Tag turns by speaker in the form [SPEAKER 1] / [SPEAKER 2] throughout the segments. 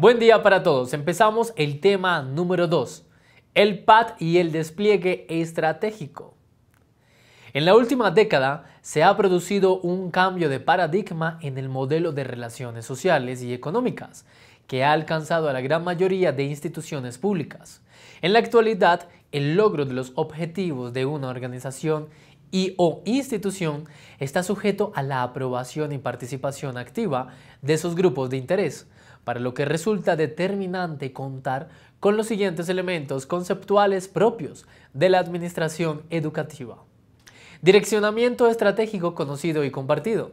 [SPEAKER 1] Buen día para todos. Empezamos el tema número 2, el PAD y el despliegue estratégico. En la última década se ha producido un cambio de paradigma en el modelo de relaciones sociales y económicas que ha alcanzado a la gran mayoría de instituciones públicas. En la actualidad, el logro de los objetivos de una organización y o institución está sujeto a la aprobación y participación activa de esos grupos de interés, para lo que resulta determinante contar con los siguientes elementos conceptuales propios de la administración educativa. Direccionamiento estratégico conocido y compartido.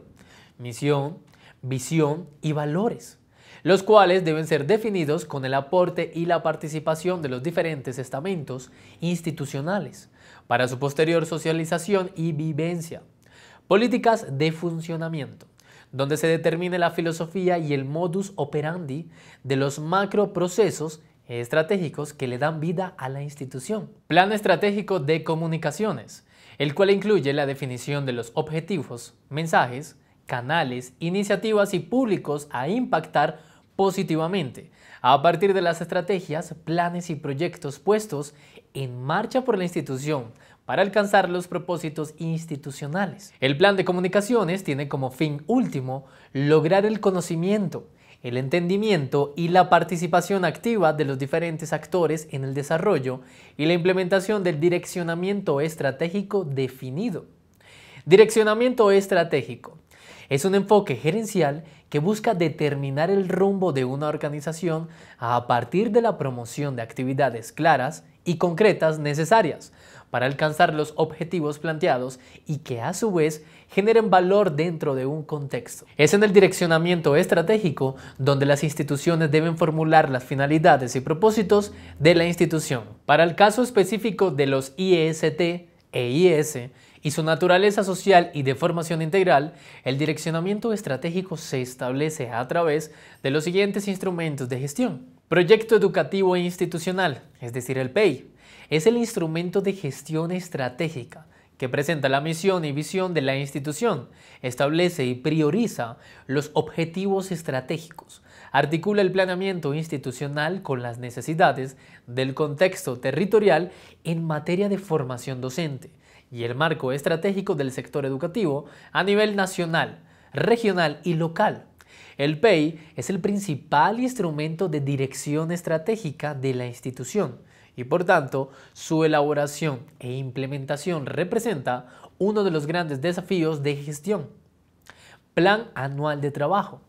[SPEAKER 1] Misión, visión y valores, los cuales deben ser definidos con el aporte y la participación de los diferentes estamentos institucionales para su posterior socialización y vivencia. Políticas de funcionamiento donde se determine la filosofía y el modus operandi de los macroprocesos estratégicos que le dan vida a la institución. Plan estratégico de comunicaciones, el cual incluye la definición de los objetivos, mensajes, canales, iniciativas y públicos a impactar positivamente a partir de las estrategias, planes y proyectos puestos en marcha por la institución para alcanzar los propósitos institucionales. El plan de comunicaciones tiene como fin último lograr el conocimiento, el entendimiento y la participación activa de los diferentes actores en el desarrollo y la implementación del direccionamiento estratégico definido. Direccionamiento estratégico es un enfoque gerencial que busca determinar el rumbo de una organización a partir de la promoción de actividades claras y concretas necesarias para alcanzar los objetivos planteados y que a su vez generen valor dentro de un contexto. Es en el direccionamiento estratégico donde las instituciones deben formular las finalidades y propósitos de la institución. Para el caso específico de los IST e IS, y su naturaleza social y de formación integral, el direccionamiento estratégico se establece a través de los siguientes instrumentos de gestión. Proyecto Educativo e Institucional, es decir, el PEI, es el instrumento de gestión estratégica que presenta la misión y visión de la institución, establece y prioriza los objetivos estratégicos, articula el planeamiento institucional con las necesidades del contexto territorial en materia de formación docente, y el marco estratégico del sector educativo a nivel nacional, regional y local. El PEI es el principal instrumento de dirección estratégica de la institución y por tanto su elaboración e implementación representa uno de los grandes desafíos de gestión. Plan Anual de Trabajo,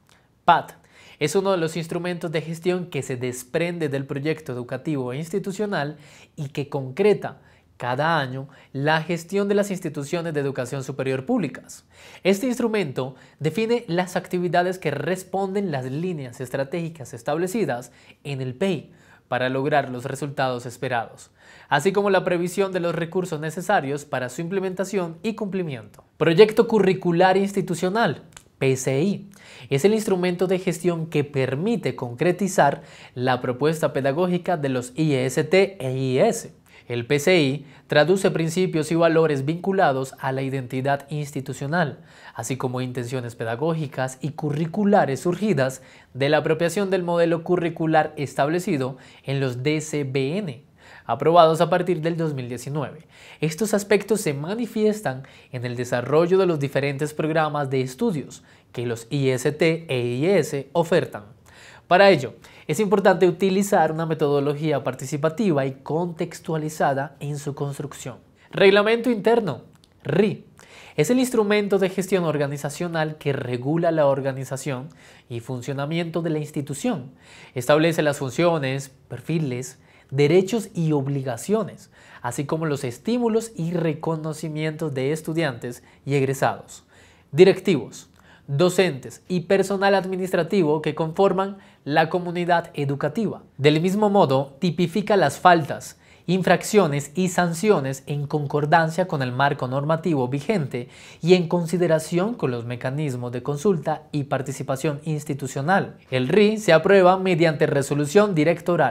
[SPEAKER 1] PAT, es uno de los instrumentos de gestión que se desprende del proyecto educativo e institucional y que concreta cada año la gestión de las instituciones de educación superior públicas. Este instrumento define las actividades que responden las líneas estratégicas establecidas en el PEI para lograr los resultados esperados, así como la previsión de los recursos necesarios para su implementación y cumplimiento. Proyecto Curricular Institucional, PCI. Es el instrumento de gestión que permite concretizar la propuesta pedagógica de los IST e IES el PCI traduce principios y valores vinculados a la identidad institucional, así como intenciones pedagógicas y curriculares surgidas de la apropiación del modelo curricular establecido en los DCBN, aprobados a partir del 2019. Estos aspectos se manifiestan en el desarrollo de los diferentes programas de estudios que los IST e IS ofertan. Para ello, es importante utilizar una metodología participativa y contextualizada en su construcción. Reglamento interno, RI, es el instrumento de gestión organizacional que regula la organización y funcionamiento de la institución. Establece las funciones, perfiles, derechos y obligaciones, así como los estímulos y reconocimientos de estudiantes y egresados. Directivos docentes y personal administrativo que conforman la comunidad educativa. Del mismo modo, tipifica las faltas, infracciones y sanciones en concordancia con el marco normativo vigente y en consideración con los mecanismos de consulta y participación institucional. El RI se aprueba mediante resolución directoral.